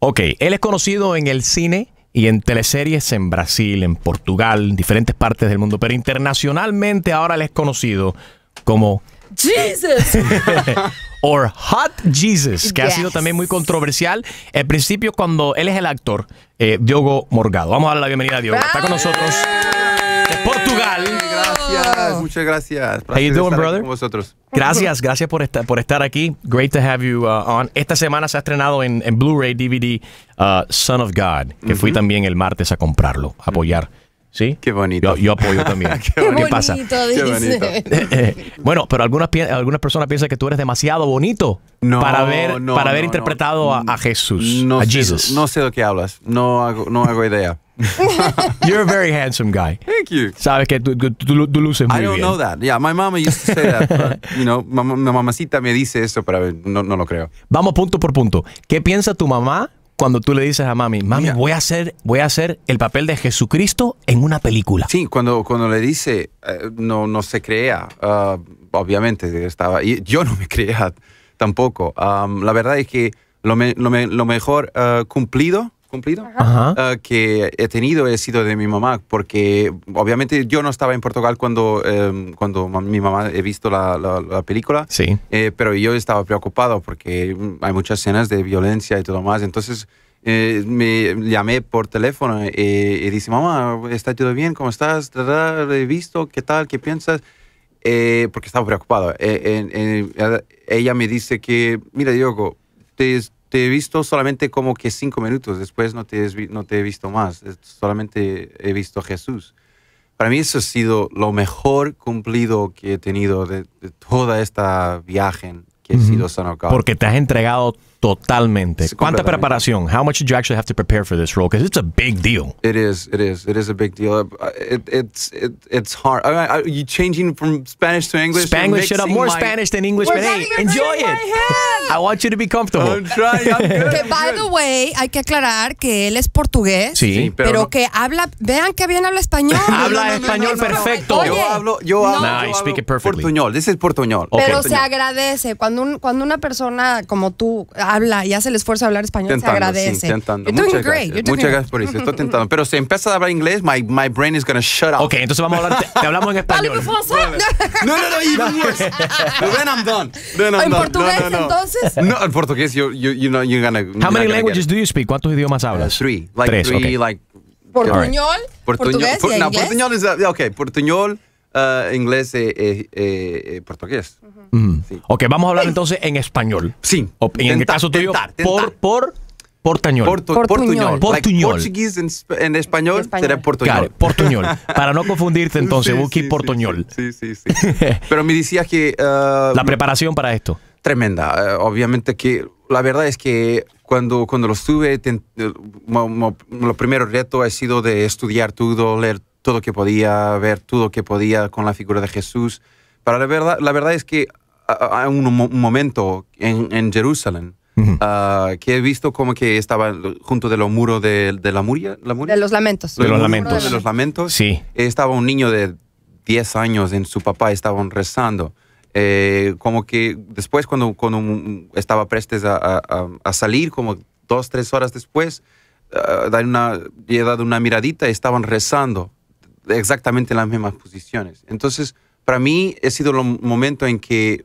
Ok, él es conocido en el cine y en teleseries en Brasil, en Portugal, en diferentes partes del mundo, pero internacionalmente ahora él es conocido como Jesus. or Hot Jesus, que ha sido también muy controversial. Al principio, cuando él es el actor, eh, Diogo Morgado. Vamos a darle la bienvenida a Diogo. Está con nosotros de Portugal muchas gracias. How you brother? Gracias, gracias por estar, por estar aquí. Great to have you uh, on. Esta semana se ha estrenado en, Blu-ray DVD uh, Son of God, que fui también el martes a comprarlo, a apoyar. ¿Sí? Qué bonito. Yo, apoyo también. Qué, bonito. pasa? Qué bonito. Eh, eh, bueno, pero algunas, algunas personas piensan que tú eres demasiado bonito para haber, para haber interpretado a, Jesús, No sé de qué hablas, no no hago idea. You're a very handsome guy. Thank you. Sabes que tú, luces muy I don't know that. Yeah, my mama used to say that. you know, mi mamacita me dice eso, pero no, no lo creo. Vamos punto por punto. ¿Qué piensa tu mamá cuando tú le dices a mami, mami, voy a hacer, voy a hacer el papel de Jesucristo en una película. Sí, cuando, cuando le dice, eh, no, no se crea, uh, obviamente estaba, yo no me creía tampoco. Um, la verdad es que lo, mejor uh, cumplido cumplido ah, que he tenido he sido de mi mamá, porque obviamente yo no estaba en Portugal cuando, em, cuando mi mamá he visto la, la, película, sí. Eh, pero yo estaba preocupado porque hay muchas escenas de violencia y todo más, entonces eh, me llamé por teléfono eh, y dice, mamá, ¿está todo bien? ¿Cómo estás? he visto? ¿Qué tal? ¿Qué piensas? porque estaba preocupado. ella me dice que, mira, Diego, te te he visto solamente como que cinco minutos, después no te, no he visto más, solamente he visto a Jesús. Para mí eso ha sido lo mejor cumplido que he tenido de, toda esta viaje que he sido sido Porque te has entregado Totalmente. ¿Cuánta preparación? How much did you actually have to prepare for this role? Because it's a big deal. It is. It is. It is a big deal. Uh, it, it's it's hard. I, you changing from Spanish to English? Spanish it up. More Spanish than English, but hey, enjoy it. I want you to be comfortable. I'm trying. I'm by the way, hay que aclarar que él es portugués. Sí. pero, que habla... Vean que bien habla español. habla español perfecto. yo hablo... Yo hablo... speak it perfectly. Portuñol. This is portuñol. Pero se agradece. Cuando, un, cuando una persona como tú habla y hace el esfuerzo de hablar español, tentando, se agradece. Sí, tentando. Muchas, great. Gracias. Muchas gracias por eso. Estoy intentando. Pero si empiezas a hablar inglés, my, my brain is going to shut up. Ok, entonces vamos a hablar, te, hablamos en español. no, no, no, even worse. Then I'm done. Then I'm ¿En done. portugués no, no, no. entonces? No, en portugués, you, you, you know, you're to. How many languages do you speak? ¿Cuántos idiomas uh, hablas? Uh, three. Like, Tres, three, okay. like. Portuñol, right. portugués, portuñol, no, Portuñol es... Ok, portuñol. Eh, inglés y eh, eh, portugués. Ok, vamos a hablar entonces en español. Sí. en el caso tuyo, por, por portañol. portuñol. en, español, portuñol. Para no confundirte entonces, sí, Buki Pero me decías que... La preparación para esto. Tremenda. obviamente que la verdad es que cuando, cuando lo estuve, lo primero reto ha sido de estudiar todo, leer todo que podía ver, todo que podía con la figura de Jesús. Pero la verdad, la verdad es que ah, ah, hay un, momento en, Jerusalén ah, que he visto como que estaba junto de los muros de, la, muria, la, De los lamentos. De los, lamentos. De los lamentos. Estaba un niño de 10 años en su papá, estaban rezando. Eh, como que después cuando, cuando estaba prestes a, salir, como dos, tres horas después, una he dado una miradita, estaban rezando exactamente en las mismas posiciones. Entonces, para mí ha sido el momento en que,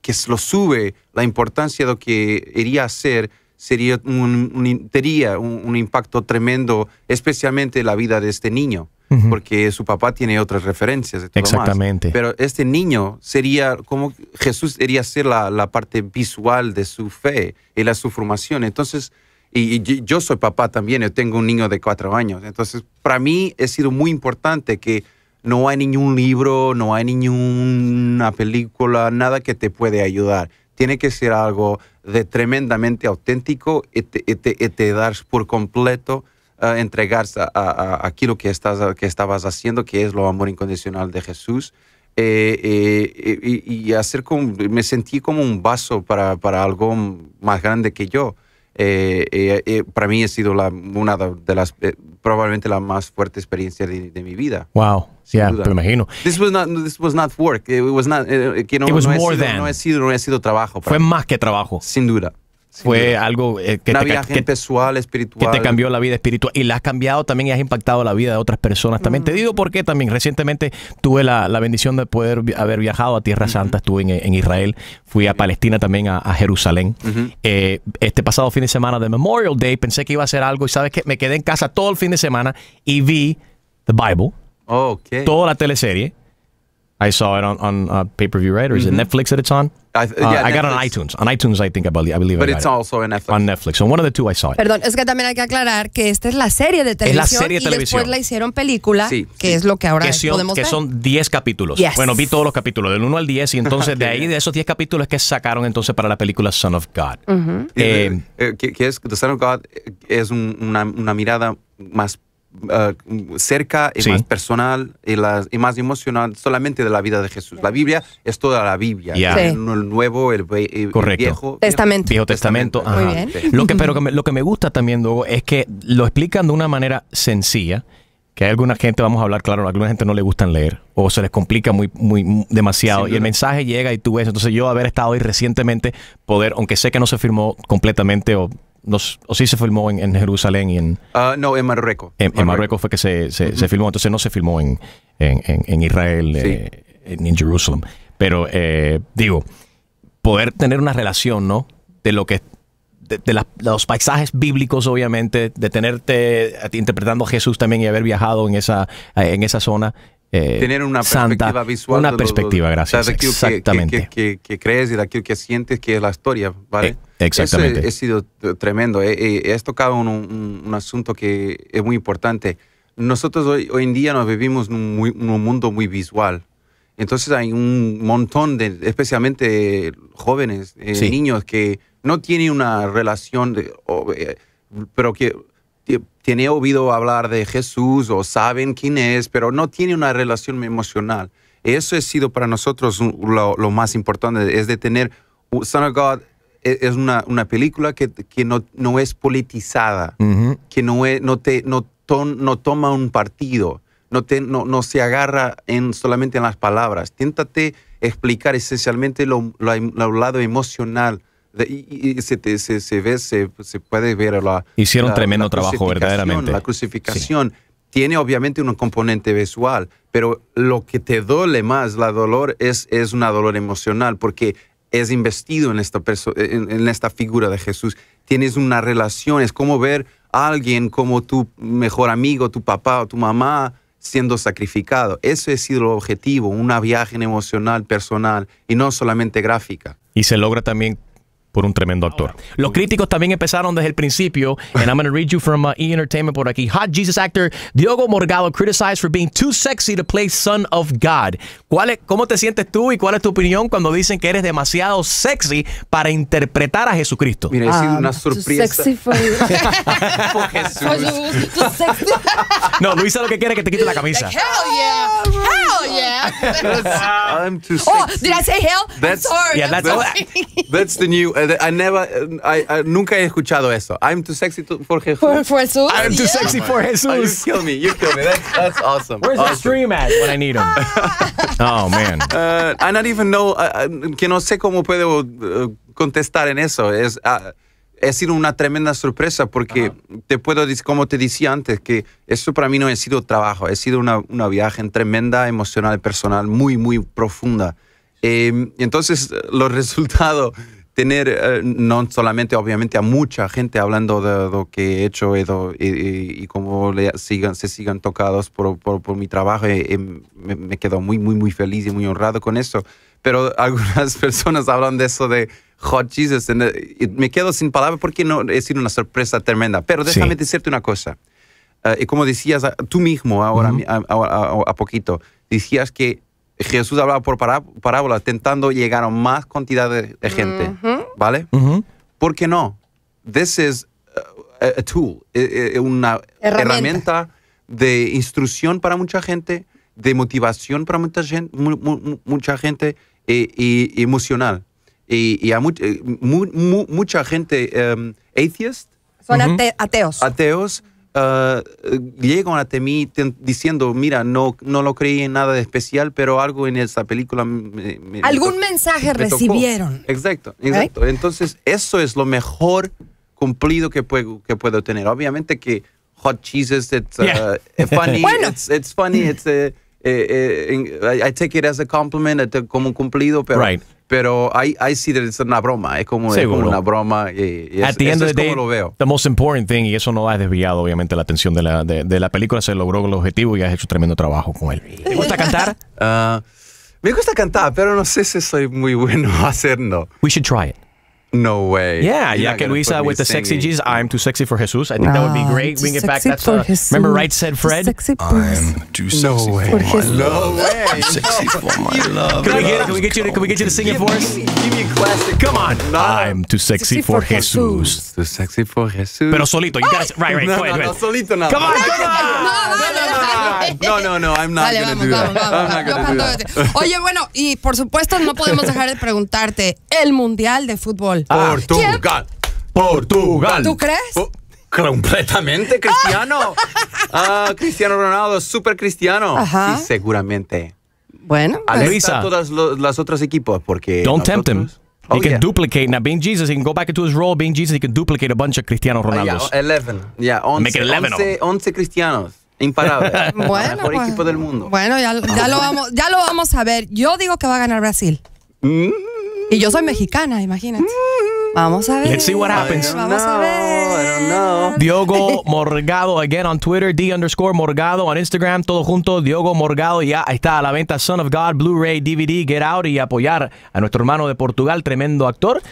que lo sube la importancia de lo que iría a hacer sería un, un, impacto tremendo, especialmente en la vida de este niño, porque su papá tiene otras referencias. Exactamente. Pero este niño sería como Jesús iría a ser la, la, parte visual de su fe y la su formación. Entonces, y, yo soy papá también, yo tengo un niño de cuatro años. Entonces, para mí ha sido muy importante que no hay ningún libro, no hay ninguna película, nada que te puede ayudar. Tiene que ser algo de tremendamente auténtico y te, dar por completo eh, entregarse a, a, que, estás, que estabas haciendo, que es lo amor incondicional de Jesús. Eh, eh, y, hacer como, me sentí como un vaso para, para algo más grande que yo. Eh, eh, eh, para mí ha sido la, una de las, eh, probablemente la más fuerte experiencia de, de mi vida. Wow. Yeah, me imagino. This was not, this was not work. It was not, eh, no, It was no more sido, than. No ha sido, no ha sido trabajo. Fue más que trabajo. Sin duda fue algo eh, que, te, te cambió la vida espiritual y la has cambiado también y has impactado la vida de otras personas también. Te digo por qué también. Recientemente tuve la, bendición de poder haber viajado a Tierra Santa, estuve en, Israel, fui a Palestina también, a, Jerusalén. Eh, este pasado fin de semana de Memorial Day pensé que iba a hacer algo y sabes que me quedé en casa todo el fin de semana y vi The Bible, toda la teleserie I saw it on on pay per view, right? Or is it mm-hmm. Netflix that it's on? I, yeah, uh, I got it on iTunes. On iTunes, I think I believe. I But it's also on Netflix. On Netflix. On one of the two, I saw it. Perdón, es que también hay que aclarar que esta es la serie de televisión. Es la serie de y después la hicieron película, sí, que es lo que ahora podemos son, podemos que son 10 capítulos. Bueno, vi todos los capítulos, del 1 al 10, y entonces de ahí, de esos 10 capítulos, que sacaron entonces para la película Son of God. Uh eh, eh que, es, The Son of God eh, es un, una, una mirada más Ah, cerca y más personal y, más emocional solamente de la vida de Jesús. La Biblia es toda la Biblia. El Nuevo, el, Viejo Testamento. Viejo Testamento. Muy bien. Lo que, pero me, lo que me gusta también, luego es que lo explican de una manera sencilla que hay alguna gente, vamos a hablar claro, a alguna gente no le gustan leer o se les complica muy, muy demasiado y el mensaje llega y tú ves. Entonces yo haber estado ahí recientemente, poder, aunque sé que no se firmó completamente o no o sí se filmó en, Jerusalén y en... Ah, no, en Marruecos. En, Marruecos fue que se, filmó, entonces no se filmó en, Israel, eh, ni en, Jerusalén. Pero eh, digo, poder tener una relación, ¿no? De lo que... De, los paisajes bíblicos, obviamente, de tenerte interpretando a Jesús también y haber viajado en esa, en esa zona, eh, tener una perspectiva visual. Una perspectiva, gracias. De exactamente. Que, crees y de aquello que sientes, que es la historia, ¿vale? Eh, exactamente. Eso he, sido tremendo. He, eh, tocado un, un, asunto que es muy importante. Nosotros hoy, en día nos vivimos en un, mundo muy visual. Entonces hay un montón de, especialmente jóvenes, niños que no tienen una relación, pero que tiene oído hablar de Jesús o saben quién es, pero no tiene una relación emocional. Eso ha sido para nosotros lo, más importante, es de tener, uh, Son of God e, es una, película que, no, es politizada, que no, toma un partido, no, no, se agarra en, solamente en las palabras. Tiéntate explicar esencialmente lo, lo, lo lado emocional y, se, ve, se, puede ver la... Hicieron tremendo trabajo, verdaderamente. La crucificación tiene obviamente un componente visual, pero lo que te duele más, la dolor, es, es una dolor emocional, porque es investido en esta, en, en esta figura de Jesús. Tienes una relación, es como ver a alguien como tu mejor amigo, tu papá o tu mamá, siendo sacrificado. Ese ha sido el objetivo, una viaje emocional, personal y no solamente gráfica. Y se logra también por un tremendo actor. Los críticos también empezaron desde el principio, and I'm going to read you from uh, E Entertainment por aquí. Hot Jesus actor Diogo Morgado criticized for being too sexy to play Son of God. ¿Cuál es, ¿Cómo te sientes tú y cuál es tu opinión cuando dicen que eres demasiado sexy para interpretar a Jesucristo? Mira, ha sido ah, una sorpresa. Sexy for, for Jesús. no, Luisa lo que quiere es que te quite la camisa. hell oh, yeah, hell yeah. I'm too oh, sexy. Oh, did I say hell? That's, I'm sorry. Yeah, that's, that's, that's the new I never, I, nunca he escuchado eso. I'm too sexy for Jesus? I'm too sexy for oh, Jesus. you kill me. You kill me. That's, that's awesome. Where's awesome. the stream at when I need him? oh, man. Uh, I not even know, uh, uh, que no sé cómo puedo contestar en eso. Es, ha sido una tremenda sorpresa porque te puedo decir, como te decía antes, que esto para mí no ha sido trabajo, ha sido una, una viaje tremenda, emocional, personal, muy, muy profunda. Eh, entonces, los resultados tener eh, no solamente obviamente a mucha gente hablando de lo que he hecho y, y, cómo le sigan, se sigan tocados por, por, por mi trabajo, eh, eh, me, quedo muy, muy, muy feliz y muy honrado con eso. Pero algunas personas hablan de eso de Hot cheese y me quedo sin palabras porque no, es una sorpresa tremenda. Pero déjame decirte una cosa. y como decías tú mismo ahora, a, poquito, decías que Jesús hablaba por parábola, tentando llegar a más cantidad de, gente, ¿vale? ¿Por qué no? This is uh, a, tool, eh, eh, una herramienta. de instrucción para mucha gente, de motivación para mucha gente, mucha gente y, emocional. Y, a eh, mucha gente um, atheist. Son ateos. Ateos uh, llegan a mí diciendo, mira, no, no lo creí en nada de especial, pero algo en esa película... Algún mensaje recibieron. Exacto, exacto. Entonces, eso es lo mejor cumplido que puedo, que puedo tener. Obviamente que hot cheeses, it's, uh, funny, it's, funny, it's... Eh, eh, I take it as a compliment, como un cumplido, pero pero ahí, sí sí ser una broma, es como, una broma. Y, y eso es como lo veo. The most important thing, y eso no ha desviado obviamente la atención de la, de, la película, se logró el objetivo y has hecho un tremendo trabajo con él. me gusta cantar? Ah, me gusta cantar, pero no sé si soy muy bueno hacerlo. We should No way. Yeah, yeah, are Yakin Luisa with the sexy G's. I'm too sexy for Jesus. I think ah, that would be ah, great. Bring it back. That's a, Jesus. remember, right said Fred. Too sexy I'm too sexy no way. for my love. No way. i sexy for my love. Can we get it? Can we get you? To, can we get you to sing it for us? Give me a classic. Come on. No. I'm too sexy, sexy for, Jesus. Too sexy for Jesus. Pero solito. You guys. Right, right. No, go ahead. No, no, solito now. Come on. No, come on. No, no, no, I'm not gonna do that. Vamos, I'm not gonna do that. Oye, bueno, y por supuesto no podemos dejar de preguntarte, el Mundial de Fútbol, Portugal. Portugal. ¿Tú crees? Oh, completamente cristiano. ah, Cristiano Ronaldo, súper cristiano. Sí, seguramente. Bueno, No todas las otras equipos porque. Don't tempt him. He can oh, duplicate. Now, being Jesus, he can go back into his role. Being Jesus, he can duplicate a bunch of Cristiano oh, Ronaldos. yeah, 11. Yeah, 11. 11, cristianos. Imparable. bueno, pues, mundo. Bueno, ya, ya, lo vamos, ya lo vamos a ver. Yo digo que va a ganar Brasil. Mm. Y yo soy mexicana, imagínate. Vamos a ver. Let's see what happens. Vamos a ver. don't know. Diogo Morgado, again on Twitter, D underscore Morgado on Instagram, todo junto, Diogo Morgado. Ya está a la venta Son of God, Blu-ray, DVD, Get Out y apoyar a nuestro hermano de Portugal, tremendo actor.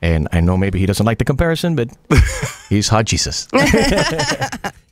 And I know maybe he doesn't like the comparison, but he's hot Jesus.